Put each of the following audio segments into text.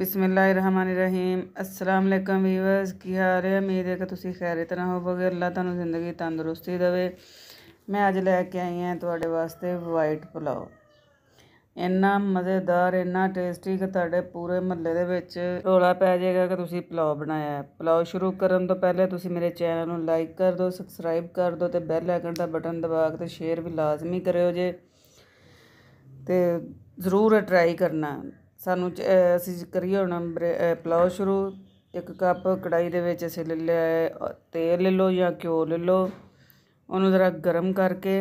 ਬਿਸਮਿਲ੍ਲਾਹਿਰਰਹਿਮਾਨਿਰਰਹੀਮ ਅਸਲਾਮ ਅਲੈਕਮ ਵੀਵਰਸ ਕੀ ਹਾਲ ਹੈ ਉਮੀਦ ਹੈ ਕਿ ਤੁਸੀਂ ਖੈਰਿਤ ਨਾਲ ਹੋਵੋਗੇ ਅੱਲਾਹ ਤੁਹਾਨੂੰ ਜ਼ਿੰਦਗੀ ਤੰਦਰੁਸਤੀ ਦੇਵੇ ਮੈਂ ਅੱਜ ਲੈ ਕੇ ਆਈ ਹਾਂ ਤੁਹਾਡੇ ਵਾਸਤੇ ਵਾਈਟ ਪੁਲਾਓ ਇੰਨਾ ਮਜ਼ੇਦਾਰ ਇੰਨਾ ਟੇਸਟੀ ਕਿ ਤੁਹਾਡੇ ਪੂਰੇ ਮਹੱਲੇ ਦੇ ਵਿੱਚ ਰੋਲਾ ਪੈ ਜਾਏਗਾ ਕਿ ਤੁਸੀਂ ਪੁਲਾਓ ਬਣਾਇਆ ਹੈ ਪੁਲਾਓ ਸ਼ੁਰੂ ਕਰਨ ਤੋਂ ਪਹਿਲੇ ਤੁਸੀਂ ਮੇਰੇ ਚੈਨਲ ਨੂੰ ਲਾਈਕ ਕਰ ਦਿਓ ਸਬਸਕ੍ਰਾਈਬ ਕਰ ਦਿਓ ਤੇ ਬੈਲ ਆਈਕਨ ਦਾ ਬਟਨ ਦਬਾ ਕੇ ਤੇ ਸ਼ੇਅਰ ਵੀ ਲਾਜ਼ਮੀ ਕਰਿਓ ਜੇ ਤੇ ਜ਼ਰੂਰ ਟਰਾਈ ਕਰਨਾ ਸਾਨੂੰ ਅਸੀਂ ਕਰੀਏ ਹੋਣਾ ਪਲਾਉ ਸ਼ੁਰੂ ਇੱਕ ਕੱਪ ਕੜਾਈ ਦੇ ਵਿੱਚ ਅਸੀਂ ਲੈ ਲਿਆ ਤੇਲ ਲੈ ਲਓ ਜਾਂ ਘਿਓ ਲੈ ਲਓ ਉਹਨੂੰ ਜ਼ਰਾ ਗਰਮ ਕਰਕੇ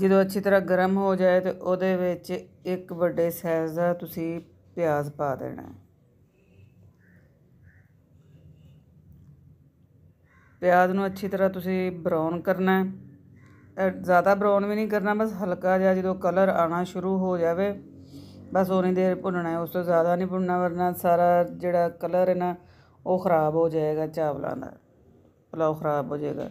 ਜਦੋਂ ਅੱਛੀ ਤਰ੍ਹਾਂ ਗਰਮ ਹੋ ਜਾਏ ਤੇ ਉਹਦੇ ਵਿੱਚ ਇੱਕ ਵੱਡੇ ਸਾਈਜ਼ ਦਾ ਤੁਸੀਂ ਪਿਆਜ਼ ਪਾ ਦੇਣਾ ਹੈ ਪਿਆਜ਼ ਨੂੰ ਅੱਛੀ ਤਰ੍ਹਾਂ ਤੁਸੀਂ ਬਰਾਊਨ ਕਰਨਾ ਹੈ ਜ਼ਿਆਦਾ ਬ੍ਰਾਊਨ ਵੀ ਨਹੀਂ ਕਰਨਾ ਬਸ ਹਲਕਾ ਜਿਹਾ ਜਦੋਂ ਕਲਰ ਆਣਾ ਸ਼ੁਰੂ ਹੋ ਜਾਵੇ ਬਸ ਉਹਨੇ ਦੇਰ ਭੁੰਨਣਾ ਹੈ ਉਸ ਤੋਂ ਜ਼ਿਆਦਾ ਨਹੀਂ ਭੁੰਨਣਾ ਵਰਨਾ ਸਾਰਾ ਜਿਹੜਾ ਕਲਰ ਹੈ ਨਾ ਉਹ ਖਰਾਬ ਹੋ ਜਾਏਗਾ ਚਾਵਲਾਂ ਦਾ ਪਲਾਉ ਖਰਾਬ ਹੋ ਜਾਏਗਾ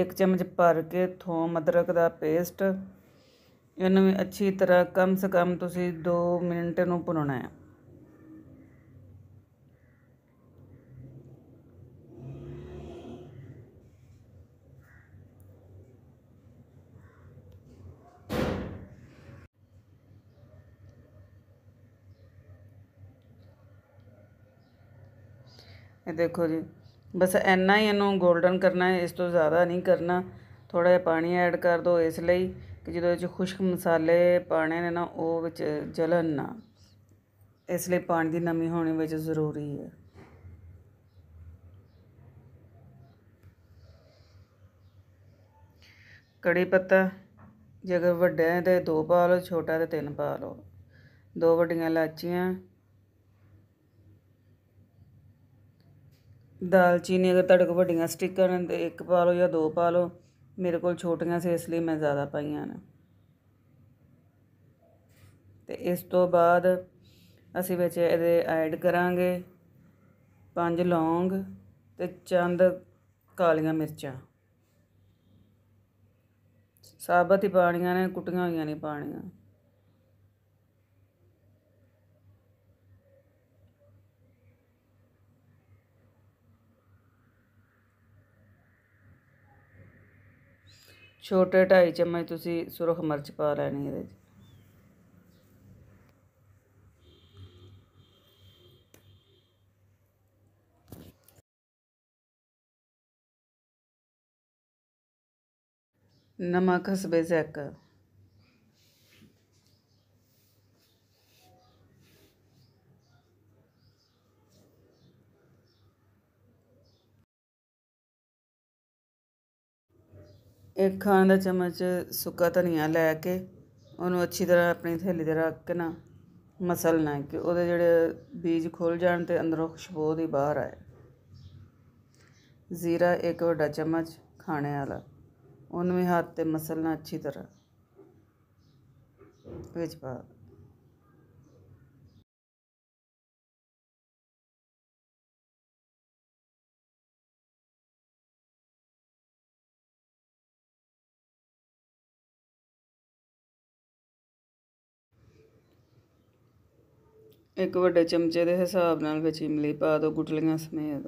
ਇੱਕ ਚਮਚ ਭਰ ਕੇ ਥੋਮ ਅਦਰਕ ਦਾ ਪੇਸਟ ਇਹਨੂੰ ਅੱਛੀ ਤਰ੍ਹਾਂ ਕਮ ਸੇ ਕਮ ਤੁਸੀਂ 2 ਮਿੰਟ ਨੂੰ ਭੁੰਨਣਾ ਹੈ ਇਹ ਦੇਖੋ ਜੀ ਬਸ ਇੰਨਾ ਹੀ ਇਹਨੂੰ 골ਡਨ ਕਰਨਾ ਹੈ ਇਸ ਤੋਂ ਜ਼ਿਆਦਾ ਨਹੀਂ ਕਰਨਾ ਥੋੜਾ ਜਿਹਾ ਪਾਣੀ ਐਡ ਕਰ ਦਿਓ ਇਸ ਲਈ ਕਿ ਜਦੋਂ ਇਹ ਚ ਖੁਸ਼ਕ ਮਸਾਲੇ ਪਾਣੇ ਨੇ ਨਾ ਉਹ ਵਿੱਚ ਜਲਨ ਨਾ ਇਸ ਲਈ ਪਾਣੀ ਦੀ ਨਮੀ ਹੋਣੀ ਵਿੱਚ ਜ਼ਰੂਰੀ ਹੈ ਕੜੀ ਪੱਤਾ ਜੇ ਅਗਰ ਵੱਡਾ ਹੈ ਤੇ ਦੋ ਪਾ ਲਓ ਛੋਟਾ ਤੇ ਤਿੰਨ ਪਾ ਲਓ ਦੋ ਵੱਡੀਆਂ ਇਲਾਚੀਆਂ ਦਾਲਚੀਨੀ ਅਗਰ ਤੁਹਾਡੇ ਕੋਲ ਵੱਡੀਆਂ ਸਟਿੱਕਰ ਨੇ ਤੇ ਇੱਕ ਪਾ ਲਓ ਜਾਂ ਦੋ ਪਾ ਲਓ ਮੇਰੇ ਕੋਲ ਛੋਟੀਆਂ ਸੀ ਇਸ ਲਈ ਮੈਂ ਜ਼ਿਆਦਾ ਪਾਈਆਂ ਨੇ ਤੇ ਇਸ ਤੋਂ ਬਾਅਦ ਅਸੀਂ ਵਿੱਚ ਇਹਦੇ ਐਡ ਕਰਾਂਗੇ ਪੰਜ ਲੌਂਗ ਤੇ ਚੰਦ ਕਾਲੀਆਂ ਮਿਰਚਾਂ ਸਾਬਤ ਹੀ ਪਾਣੀਆਂ ਨੇ ਕੁੱਟੀਆਂ ਹੋਈਆਂ ਨਹੀਂ ਪਾਣੀਆਂ ਛੋਟੇ 2.5 ਚਮਚ ਤੁਸੀਂ ਸੁਰਖ ਮਿਰਚ ਪਾ ਲੈਣੀ ਇਹਦੇ ਵਿੱਚ ਨਮਕ ਹਸਬੇ ਜ਼ੈਕਾ ਇੱਕ ਖਾਣ ਦਾ ਚਮਚ ਸੁੱਕਾ ਧਨੀਆ ਲੈ ਕੇ ਉਹਨੂੰ ਅੱਛੀ ਤਰ੍ਹਾਂ ਆਪਣੀ ਥੈਲੀ 'ਤੇ ਰੱਖ ਕੇ ਨਾ ਮਸਲਣਾ ਕਿ ਉਹਦੇ ਜਿਹੜੇ ਬੀਜ ਖੁੱਲ ਜਾਣ ਤੇ ਅੰਦਰੋਂ ਖੁਸ਼ਬੂ ਦੀ ਬਾਹਰ ਆਏ ਜ਼ੀਰਾ ਇੱਕ ਵੱਡਾ ਚਮਚ ਖਾਣੇ ਵਾਲਾ ਉਹਨੂੰ ਵੀ ਹੱਥ 'ਤੇ ਮਸਲਣਾ ਅੱਛੀ ਤਰ੍ਹਾਂ ਵਿੱਚ ਪਾ ਇੱਕ ਵੱਡੇ ਚਮਚੇ ਦੇ ਹਿਸਾਬ ਨਾਲ ਵਿੱਚ ਇਮਲੀ ਪਾ ਦਿਓ ਗੁਟਲੀਆਂ ਸਮੇਤ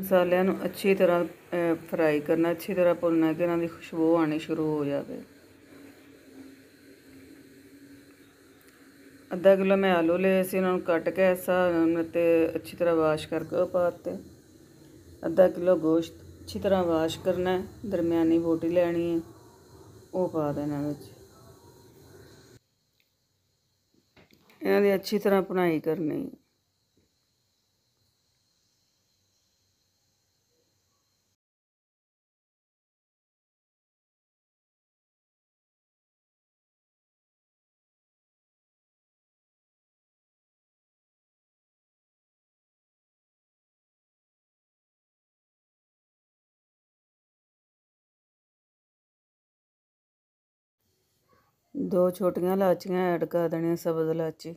ਮਸਾਲਿਆਂ ਨੂੰ ਅੱਛੀ ਤਰ੍ਹਾਂ ਫਰਾਈ ਕਰਨਾ ਅੱਛੀ ਤਰ੍ਹਾਂ ਭੁੰਨਣਾ ਕਿ ਇਹਨਾਂ ਦੀ ਖੁਸ਼ਬੂ ਆਣੀ ਸ਼ੁਰੂ ਹੋ ਜਾਵੇ ਅੱਧਾ ਕਿਲੋ ਮੈਂ ਆਲੂ ਲਏ ਸੀ ਉਹਨਾਂ ਨੂੰ ਕੱਟ ਕੇ ਐਸਾ ਤੇ ਅੱਛੀ ਤਰ੍ਹਾਂ ਵਾਸ਼ ਕਰਕੇ ਪਾਤੇ ਅੱਧਾ ਕਿਲੋ ਗੋਸ਼ਤ ਅੱਛੀ ਤਰ੍ਹਾਂ ਵਾਸ਼ ਕਰਨਾ ਦਰਮਿਆਨੀ ਬੋਟੀ ਲੈਣੀ ਹੈ ਉਹ ਪਾ ਦੇਣਾ ਵਿੱਚ ਇਹਨਾਂ ਦੀ ਅੱਛੀ ਤਰ੍ਹਾਂ ਪੁਣਾਈ ਕਰਨੀ ਹੈ दो छोटिया लाचियां ऐड कर देने सबज इलाची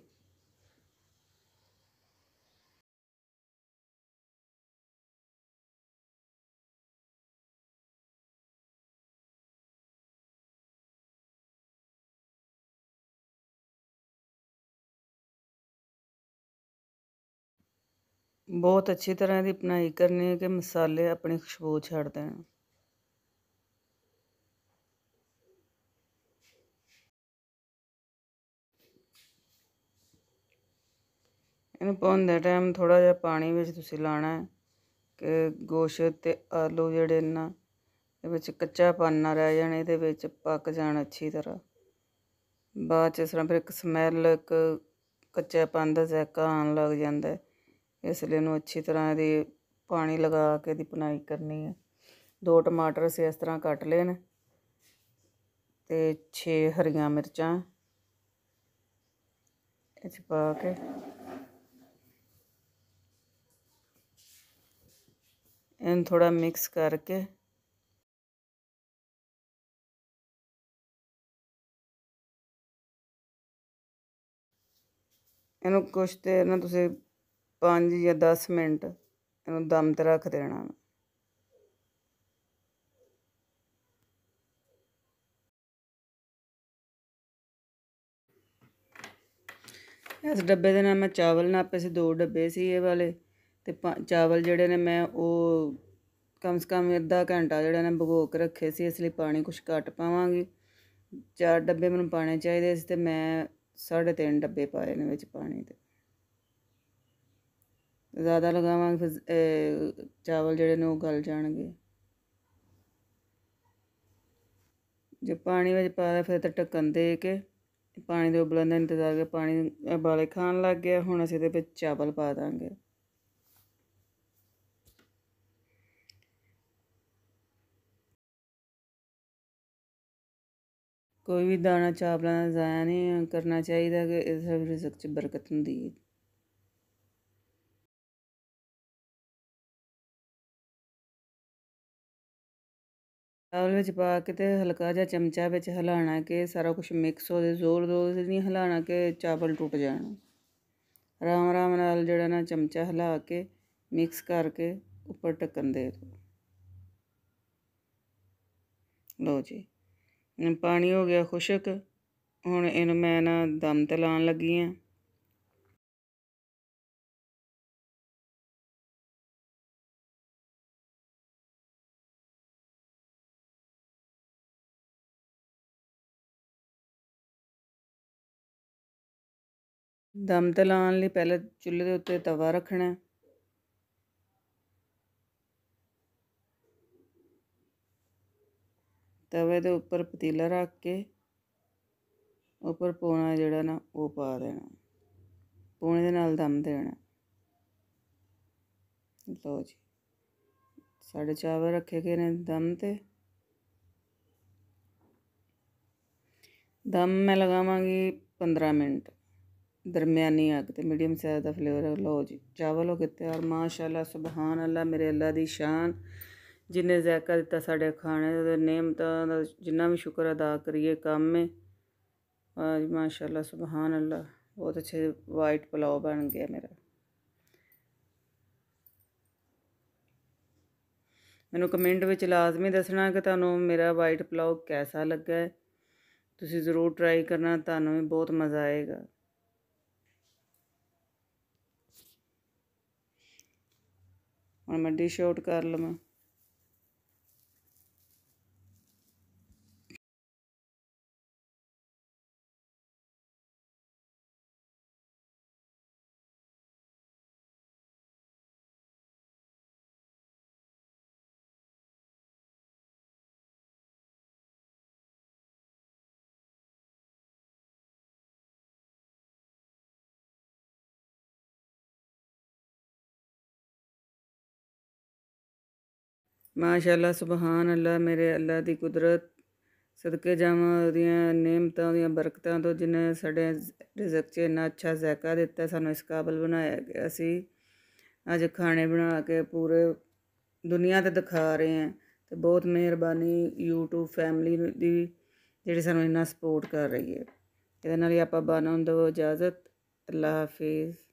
बहुत अच्छी तरह की बनाई करनी है कि मसाले अपनी खुशबू छड़ देने ਇਹਨੂੰ ਪਾਉਂਦੇ ਟਾਈਮ ਥੋੜਾ ਜਿਹਾ ਪਾਣੀ ਵਿੱਚ ਤੁਸੀਂ ਲਾਣਾ ਹੈ ਕਿ ਗੋਸ਼ਤ ਤੇ ਆਲੂ ਜਿਹੜੇ ਨਾ ਇਹ ਵਿੱਚ ਕੱਚਾ ਪਨ ਨਾ ਰਹਿ ਜਾਣ ਇਹਦੇ ਵਿੱਚ ਪੱਕ ਜਾਣ ਅੱਛੀ ਤਰ੍ਹਾਂ ਬਾਅਦ ਚ ਇਸ ਤਰ੍ਹਾਂ ਫਿਰ ਇੱਕ ਸਮੈਲ ਇੱਕ ਕੱਚਾ ਪਨ ਦਾ ਜ਼ਾਇਕਾ ਆਉਣ ਲੱਗ ਜਾਂਦਾ ਇਸ ਲਈ ਇਹਨੂੰ ਅੱਛੀ ਤਰ੍ਹਾਂ ਇਹਦੀ ਪਾਣੀ ਲਗਾ ਕੇ ਦੀ ਪਨਾਈ ਕਰਨੀ ਹੈ ਦੋ ਟਮਾਟਰ ਸੇ ਇਸ ਤਰ੍ਹਾਂ ਕੱਟ ਲੈਣ ਤੇ 6 ਹਰੀਆਂ ਮਿਰਚਾਂ ਇਹ ਚ ਪਾ ਕੇ ਇਹਨੂੰ ਥੋੜਾ ਮਿਕਸ ਕਰਕੇ ਇਹਨੂੰ ਕੁਛ ਤੇ ਨਾ ਤੁਸੀਂ 5 ਜਾਂ 10 ਮਿੰਟ ਇਹਨੂੰ ਦਮ ਤੇ ਰੱਖ ਦੇਣਾ ਇਸ ਡੱਬੇ ਦੇ ਨਾਲ ਮੈਂ ਚਾਵਲ ਨਾਪੇ ਸੀ ਦੋ ਡੱਬੇ ਸੀ ਇਹ ਵਾਲੇ ਤੇ ਚਾਵਲ ਜਿਹੜੇ ਨੇ ਮੈਂ ਉਹ ਕਮ ਸੇ ਕਮ ਅੱਧਾ ਘੰਟਾ ਜਿਹੜਾ ਨੇ ਭਗੋ ਕੇ ਰੱਖੇ ਸੀ ਇਸ ਲਈ ਪਾਣੀ ਕੁਛ ਘੱਟ ਪਾਵਾਂਗੀ ਚਾਰ ਡੱਬੇ ਮੈਨੂੰ ਪਾਣੇ ਚਾਹੀਦੇ ਸੀ ਤੇ ਮੈਂ 3.5 ਡੱਬੇ ਪਾਏ ਨੇ ਵਿੱਚ ਪਾਣੀ ਦੇ ਜ਼ਿਆਦਾ ਲਗਾਵਾਂਗੇ ਫਿਰ ਚਾਵਲ ਜਿਹੜੇ ਨੇ ਉਹ ਗਲ ਜਾਣਗੇ ਜੇ ਪਾਣੀ ਵਿੱਚ ਪਾਇਆ ਫਿਰ ਤਾਂ ਢੱਕਣ ਦੇ ਕੇ ਪਾਣੀ ਦੇ ਉਬਲਣ ਦਾ ਇੰਤਜ਼ਾਰ ਕਰਕੇ ਪਾਣੀ ਬਾਲੇ ਖਾਣ ਲੱਗ ਗਿਆ ਹੁਣ ਅਸੀਂ ਇਹਦੇ ਵਿੱਚ ਚਾਵਲ ਪਾ ਦਾਂਗੇ ਕੋਈ ਵੀ ਦਾਣਾ ਚਾਵਲਾਂ ਦਾ ਜ਼ਾਇਆ ਨਹੀਂ ਕਰਨਾ ਚਾਹੀਦਾ ਕਿ ਇਸ ਰਿਜ਼ਕ 'ਚ ਬਰਕਤ ਹੁੰਦੀ ਹੈ ਚਾਵਲ ਵਿੱਚ ਪਾ ਕੇ ਤੇ ਹਲਕਾ ਜਿਹਾ ਚਮਚਾ ਵਿੱਚ ਹਿਲਾਣਾ ਕਿ ਸਾਰਾ ਕੁਝ ਮਿਕਸ ਹੋ ਜਾਵੇ ਜ਼ੋਰ ਜ਼ੋਰ ਨਹੀਂ ਹਿਲਾਣਾ ਕਿ ਚਾਵਲ ਟੁੱਟ ਜਾਣ ਰਾਮ ਰਾਮ ਨਾਲ ਜਿਹੜਾ ਨਾ ਚਮਚਾ ਹਿਲਾ ਕੇ ਮਿਕਸ ਕਰਕੇ ਉੱਪਰ ਟਕਨ ਦੇ ਲੋ ਜੀ ਪਾਣੀ ਹੋ ਗਿਆ ਖੁਸ਼ਕ ਹੁਣ ਇਹਨੂੰ ਮੈਂ ਨਾ ਦਮ ਤੇ ਲਾਣ ਲੱਗੀ ਆ ਦਮ ਤੇ ਲਾਣ ਲਈ ਪਹਿਲੇ ਚੁੱਲ੍ਹੇ ਦੇ ਉੱਤੇ ਤਵਾ ਰੱਖਣਾ ਤਵੇ ਦੇ ਉੱਪਰ ਪਤੀਲਾ ਰੱਖ ਕੇ ਉੱਪਰ ਪੋਣਾ ਜਿਹੜਾ ਨਾ ਉਹ ਪਾ ਦੇਣਾ ਪੋਣੇ ਦੇ ਨਾਲ ਦਮ ਦੇਣਾ ਲੋ ਜੀ ਸਾਡੇ ਚਾਵਲ ਰੱਖੇ ਗਏ ਨੇ ਦਮ ਤੇ ਦਮ ਮੈਂ ਲਗਾਵਾਂਗੀ 15 ਮਿੰਟ ਦਰਮਿਆਨੀ ਆਗ ਤੇ ਮੀਡੀਅਮ ਸਾਈਜ਼ ਦਾ ਫਲੇਵਰ ਲੋ ਜੀ ਚਾਵਲ ਹੋ ਗਏ ਤਿਆਰ ਮਾਸ਼ਾਅੱਲਾ ਸੁਭਾਨ ਅੱਲਾ ਮੇਰੇ ਅੱਲਾ ਦੀ ਸ਼ਾਨ ਜਿਨੇ ਜ਼ਾਇਕਾ ਦਿੱਤਾ ਸਾਡੇ ਖਾਣੇ ਦਾ ਨੇਮਤਾਂ ਦਾ ਜਿੰਨਾ ਵੀ ਸ਼ੁਕਰ ਅਦਾ ਕਰੀਏ ਕੰਮ ਹੈ ਅੱਜ ਮਾਸ਼ਾਅੱਲਾ ਸੁਭਾਨ ਅੱਲਾ ਬਹੁਤ ਅੱਛੇ ਵਾਈਟ ਪਲਾਓ ਬਣ ਗਿਆ ਮੇਰਾ ਮੈਨੂੰ ਕਮੈਂਟ ਵਿੱਚ ਲਾਜ਼ਮੀ ਦੱਸਣਾ ਕਿ ਤੁਹਾਨੂੰ ਮੇਰਾ ਵਾਈਟ ਪਲਾਓ ਕਿਹਦਾ ਲੱਗਾ ਹੈ ਤੁਸੀਂ ਜ਼ਰੂਰ ਟਰਾਈ ਕਰਨਾ ਤੁਹਾਨੂੰ ਵੀ ਬਹੁਤ ਮਜ਼ਾ ਆਏਗਾ ਹੁਣ ਮੈਂ ਡਿਸ਼ ਆਊਟ ਕਰ ਲਵਾਂ ਮਾਸ਼ਾਅੱਲਾ ਸੁਭਾਨ ਅੱਲਾ ਮੇਰੇ ਅੱਲਾ ਦੀ ਕੁਦਰਤ ਸਦਕੇ ਜਾਵਾਂ ਉਹਦੀਆਂ ਨੇਮਤਾਂ ਉਹਦੀਆਂ ਬਰਕਤਾਂ ਤੋਂ ਜਿਨੇ ਸਾਡੇ ਰਿਜ਼ਕ 'ਚ ਇੰਨਾ ਅੱਛਾ ਜ਼ਾਇਕਾ ਦਿੱਤਾ ਸਾਨੂੰ ਇਸ ਕਾਬਲ ਬਣਾਇਆ ਕਿ ਅਸੀਂ ਅੱਜ ਖਾਣੇ ਬਣਾ ਕੇ ਪੂਰੇ ਦੁਨੀਆ ਤੇ ਦਿਖਾ ਰਹੇ ਹਾਂ ਤੇ ਬਹੁਤ ਮਿਹਰਬਾਨੀ YouTube ਫੈਮਿਲੀ ਦੀ ਜਿਹੜੀ ਸਾਨੂੰ ਇੰਨਾ ਸਪੋਰਟ ਕਰ ਰਹੀ ਹੈ ਇਹਦੇ ਨਾਲ ਹੀ ਆਪਾਂ ਬਾਨਾਂ ਨੂੰ ਇਜਾਜ਼ਤ ਅੱਲਾ ਹਾਫਿਜ਼